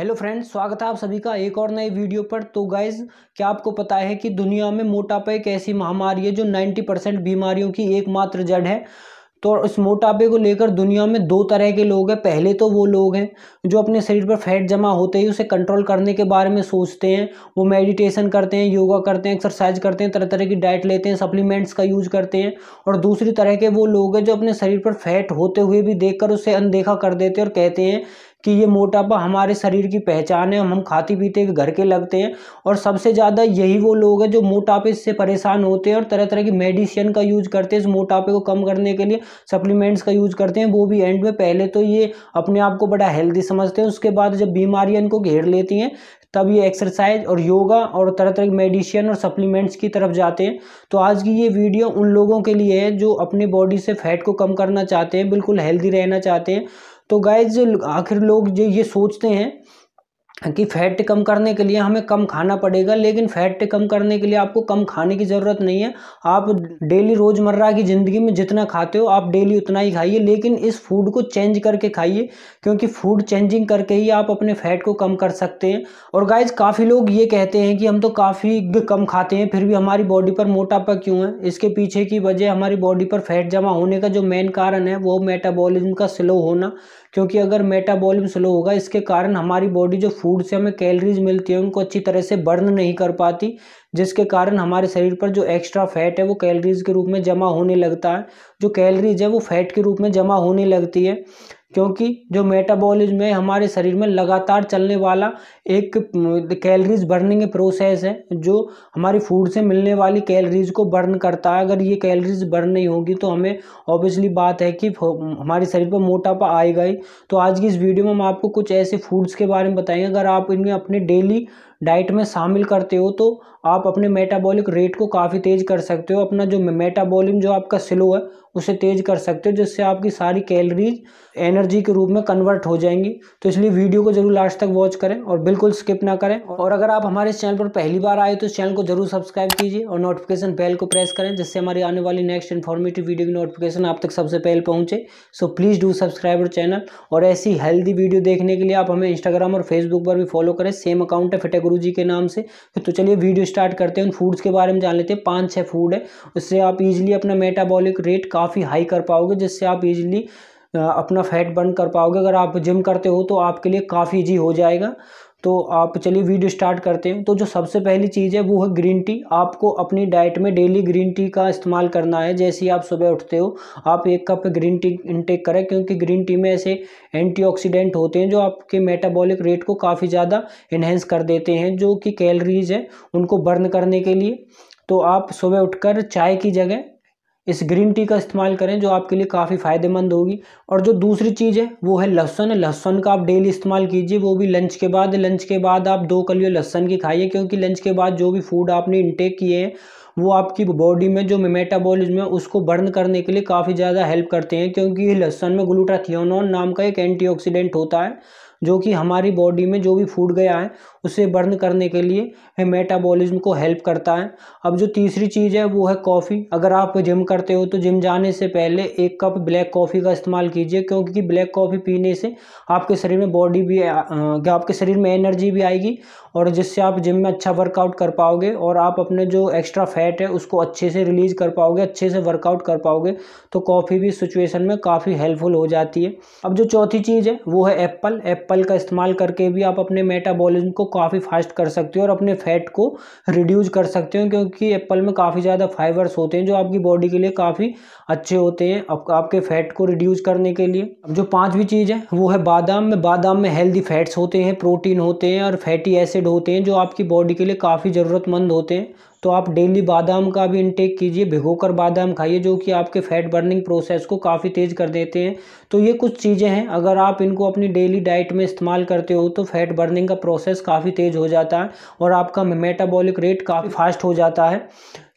hello friends स्वागत है आप सभी का एक और नए वीडियो पर तो गाइज क्या आपको पता है कि दुनिया में मोटापा एक ऐसी महामारी है जो 90 परसेंट बीमारियों की एकमात्र जड़ है तो इस मोटापे को लेकर दुनिया में दो तरह के लोग हैं पहले तो वो लोग हैं जो अपने शरीर पर फैट जमा होते ही उसे कंट्रोल करने के बारे में सोचते हैं वो मेडिटेशन करते हैं योगा करते हैं एक्सरसाइज करते हैं तरह तरह की डाइट लेते हैं सप्लीमेंट्स का यूज करते हैं और दूसरी तरह के वो लोग हैं जो अपने शरीर पर फैट होते हुए भी देख उसे अनदेखा कर देते हैं और कहते हैं कि ये मोटापा हमारे शरीर की पहचान है हम खाते पीते घर के लगते हैं और सबसे ज़्यादा यही वो लोग हैं जो मोटापे से परेशान होते हैं और तरह तरह की मेडिसिन का यूज करते हैं इस मोटापे को कम करने के लिए सप्लीमेंट्स का यूज करते हैं वो भी एंड में पहले तो ये अपने आप को बड़ा हेल्दी समझते हैं उसके बाद जब बीमारियाँ इनको घेर लेती हैं तब ये एक्सरसाइज और योगा और तरह तरह के मेडिसिन और सप्लीमेंट्स की तरफ जाते हैं तो आज की ये वीडियो उन लोगों के लिए है जो अपने बॉडी से फैट को कम करना चाहते हैं बिल्कुल हेल्दी रहना चाहते हैं तो गाइज आखिर लोग जो ये सोचते हैं कि फैट कम करने के लिए हमें कम खाना पड़ेगा लेकिन फैट कम करने के लिए आपको कम खाने की ज़रूरत नहीं है आप डेली रोज़मर्रा की ज़िंदगी में जितना खाते हो आप डेली उतना ही खाइए लेकिन इस फूड को चेंज करके खाइए क्योंकि फूड चेंजिंग करके ही आप अपने फैट को कम कर सकते हैं और गाइज काफ़ी लोग ये कहते हैं कि हम तो काफ़ी कम खाते हैं फिर भी हमारी बॉडी पर मोटापा क्यों है इसके पीछे की वजह हमारी बॉडी पर फैट जमा होने का जो मेन कारण है वो मेटाबॉलिज्म का स्लो होना क्योंकि अगर मेटाबॉलिज्म स्लो होगा इसके कारण हमारी बॉडी जो फूड फूड से हमें कैलरीज मिलती है उनको अच्छी तरह से बर्न नहीं कर पाती जिसके कारण हमारे शरीर पर जो एक्स्ट्रा फैट है वो कैलरीज के रूप में जमा होने लगता है जो कैलरीज है वो फैट के रूप में जमा होने लगती है क्योंकि जो मेटाबॉलिज्म है हमारे शरीर में लगातार चलने वाला एक कैलरीज बर्निंग प्रोसेस है जो हमारी फूड से मिलने वाली कैलरीज को बर्न करता है अगर ये कैलरीज बर्न नहीं होगी तो हमें ऑब्वियसली बात है कि हमारे शरीर पर मोटापा आएगा ही तो आज की इस वीडियो में हम आपको कुछ ऐसे फूड्स के बारे में बताएंगे अगर आप इनमें अपने डेली डाइट में शामिल करते हो तो आप अपने मेटाबॉलिक रेट को काफ़ी तेज़ कर सकते हो अपना जो मेटाबॉलिज्म जो आपका स्लो है उसे तेज़ कर सकते हो जिससे आपकी सारी कैलरीज एनर्जी के रूप में कन्वर्ट हो जाएंगी तो इसलिए वीडियो को ज़रूर लास्ट तक वॉच करें और बिल्कुल स्किप ना करें और अगर आप हमारे चैनल पर पहली बार आए तो इस चैनल को ज़रूर सब्सक्राइब कीजिए और नोटिफिकेशन बेल को प्रेस करें जिससे हमारी आने वाली नेक्स्ट इन्फॉर्मेटिव वीडियो की नोटिफिकेशन आप तक सबसे पहले पहुँचे so please do subscribe channel और ऐसी हेल्दी वीडियो देखने के लिए आप हमें इंस्टाग्राम और फेसबुक पर भी फॉलो करें सेम अकाउंट है फिटेगुरु जी के नाम से तो चलिए वीडियो स्टार्ट करते हैं उन फूड्स के बारे में जान लेते हैं पाँच छः फूड है उससे आप ईजिली अपना मेटाबॉलिक रेट काफ़ी हाई कर पाओगे जिससे आप ईजिली अपना फैट बर्न कर पाओगे अगर आप जिम करते हो तो आपके लिए काफ़ी ईजी हो जाएगा तो आप चलिए वीडियो स्टार्ट करते हैं तो जो सबसे पहली चीज़ है वो है ग्रीन टी आपको अपनी डाइट में डेली ग्रीन टी का इस्तेमाल करना है जैसे ही आप सुबह उठते हो आप एक कप ग्रीन टी इनटेक करें क्योंकि ग्रीन टी में ऐसे एंटीऑक्सीडेंट होते हैं जो आपके मेटाबॉलिक रेट को काफ़ी ज़्यादा इन्हेंस कर देते हैं जो कि कैलरीज है उनको बर्न करने के लिए तो आप सुबह उठकर चाय की जगह इस ग्रीन टी का इस्तेमाल करें जो आपके लिए काफ़ी फ़ायदेमंद होगी और जो दूसरी चीज़ है वो है लहसुन लहसुन का आप डेली इस्तेमाल कीजिए वो भी लंच के बाद लंच के बाद आप दो कलियों लहसुन की खाइए क्योंकि लंच के बाद जो भी फूड आपने इनटेक किए हैं वो आपकी बॉडी में जो मेटाबॉलिज्म है उसको बर्न करने के लिए काफ़ी ज़्यादा हेल्प करते हैं क्योंकि लहसुन में ग्लूटाथियोनॉन नाम का एक एंटीऑक्सीडेंट होता है जो कि हमारी बॉडी में जो भी फूड गया है उसे बर्न करने के लिए मेटाबॉलिज्म को हेल्प करता है अब जो तीसरी चीज़ है वो है कॉफ़ी अगर आप जिम करते हो तो जिम जाने से पहले एक कप ब्लैक कॉफ़ी का इस्तेमाल कीजिए क्योंकि ब्लैक कॉफ़ी पीने से आपके शरीर में बॉडी भी आ, आपके शरीर में एनर्जी भी आएगी और जिससे आप जिम में अच्छा वर्कआउट कर पाओगे और आप अपने जो एक्स्ट्रा फैट है उसको अच्छे से रिलीज़ कर पाओगे अच्छे से वर्कआउट कर पाओगे तो कॉफ़ी भी सिचुएशन में काफ़ी हेल्पफुल हो जाती है अब जो चौथी चीज़ है वो है एप्पल एप्पल एप्पल का इस्तेमाल करके भी आप अपने मेटाबॉलिज्म को काफ़ी फास्ट कर सकते हो और अपने फैट को रिड्यूस कर सकते हो क्योंकि एप्पल में काफ़ी ज़्यादा फाइबर्स होते हैं जो आपकी बॉडी के लिए काफ़ी अच्छे होते हैं आप, आपके फैट को रिड्यूस करने के लिए अब जो पाँचवीं चीज़ है वो है बादाम में बादाम में हेल्दी फैट्स होते हैं प्रोटीन होते हैं और फैटी एसिड होते हैं जो आपकी बॉडी के लिए काफ़ी ज़रूरतमंद होते हैं तो आप डेली बादाम का भी इनटेक कीजिए भिगोकर बादाम खाइए जो कि आपके फैट बर्निंग प्रोसेस को काफ़ी तेज़ कर देते हैं तो ये कुछ चीज़ें हैं अगर आप इनको अपनी डेली डाइट में इस्तेमाल करते हो तो फैट बर्निंग का प्रोसेस काफ़ी तेज़ हो जाता है और आपका मेटाबॉलिक रेट काफ़ी फास्ट हो जाता है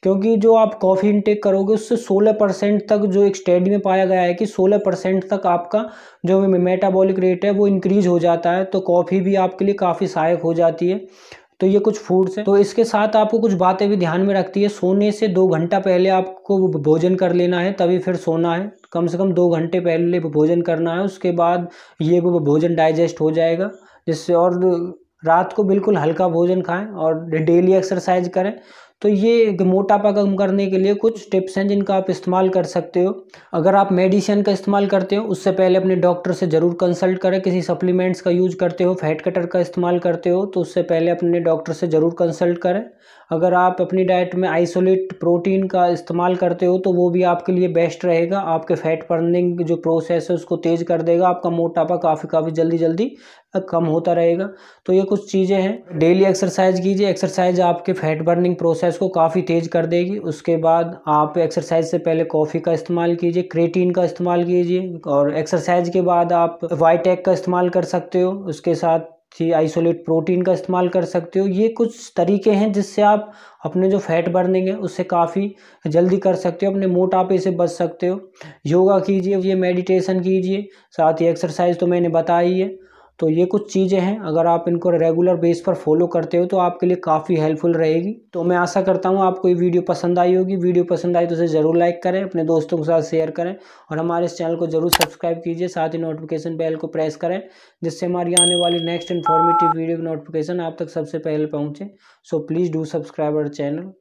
क्योंकि जो आप कॉफ़ी इनटेक करोगे उससे 16 परसेंट तक जो एक स्टडी में पाया गया है कि 16 परसेंट तक आपका जो मेटाबॉलिक रेट है वो इंक्रीज़ हो जाता है तो कॉफ़ी भी आपके लिए काफ़ी सहायक हो जाती है तो ये कुछ फूड्स हैं तो इसके साथ आपको कुछ बातें भी ध्यान में रखती है सोने से दो घंटा पहले आपको भोजन कर लेना है तभी फिर सोना है कम से कम दो घंटे पहले भोजन करना है उसके बाद ये भोजन डाइजेस्ट हो जाएगा जिससे और रात को बिल्कुल हल्का भोजन खाएं और डेली एक्सरसाइज करें तो ये मोटापा कम करने के लिए कुछ टिप्स हैं जिनका आप इस्तेमाल कर सकते हो अगर आप मेडिसिन का इस्तेमाल करते हो उससे पहले अपने डॉक्टर से ज़रूर कंसल्ट करें किसी सप्लीमेंट्स का यूज़ करते हो फैट कटर का इस्तेमाल करते हो तो उससे पहले अपने डॉक्टर से ज़रूर कंसल्ट करें अगर आप अपनी डाइट में आइसोलेट प्रोटीन का इस्तेमाल करते हो तो वो भी आपके लिए बेस्ट रहेगा आपके फैट बर्निंग जो प्रोसेस है उसको तेज़ कर देगा आपका मोटापा काफ़ी काफ़ी जल्दी जल्दी कम होता रहेगा तो ये कुछ चीज़ें हैं डेली एक्सरसाइज कीजिए एक्सरसाइज आपके फैट बर्निंग प्रोसेस को काफ़ी तेज़ कर देगी उसके बाद आप एक्सरसाइज से पहले कॉफ़ी का इस्तेमाल कीजिए क्रेटीन का इस्तेमाल कीजिए और एक्सरसाइज के बाद आप वाइट एग का इस्तेमाल कर सकते हो उसके साथ ही आइसोलेट प्रोटीन का इस्तेमाल कर सकते हो ये कुछ तरीके हैं जिससे आप अपने जो फैट बर्निंग है उससे काफ़ी जल्दी कर सकते हो अपने मोटापे से बच सकते हो योगा कीजिए ये मेडिटेशन कीजिए साथ ही एक्सरसाइज तो मैंने बताई है तो ये कुछ चीज़ें हैं अगर आप इनको रेगुलर बेस पर फॉलो करते हो तो आपके लिए काफ़ी हेल्पफुल रहेगी तो मैं आशा करता हूँ आपको ये वीडियो पसंद आई होगी वीडियो पसंद आई तो उसे ज़रूर लाइक करें अपने दोस्तों के साथ शेयर करें और हमारे इस चैनल को ज़रूर सब्सक्राइब कीजिए साथ ही नोटिफिकेशन बेल को प्रेस करें जिससे हमारी आने वाली नेक्स्ट इन्फॉर्मेटिव वीडियो की नोटिफिकेशन आप तक सबसे पहले पहुँचे so please do subscribe our channel